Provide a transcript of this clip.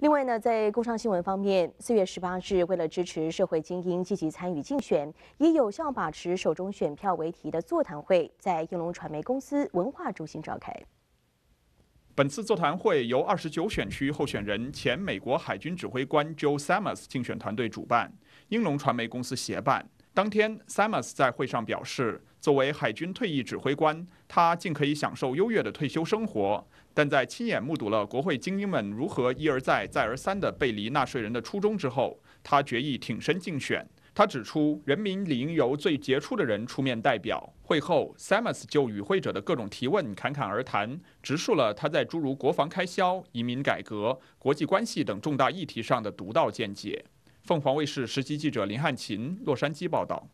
另外呢，在工商新闻方面，四月十八日，为了支持社会精英积极参与竞选，以有效把持手中选票为题的座谈会在英龙传媒公司文化中心召开。本次座谈会由二十九选区候选人前美国海军指挥官 Joe s a m e s 竞选团队主办，英龙传媒公司协办。当天，Simms 在会上表示，作为海军退役指挥官，他尽可以享受优越的退休生活。但在亲眼目睹了国会精英们如何一而再、再而三地背离纳税人的初衷之后，他决意挺身竞选。他指出，人民理应由最杰出的人出面代表。会后，Simms 就与会者的各种提问侃侃而谈，直述了他在诸如国防开销、移民改革、国际关系等重大议题上的独到见解。凤凰卫视实习记者林汉琴，洛杉矶报道。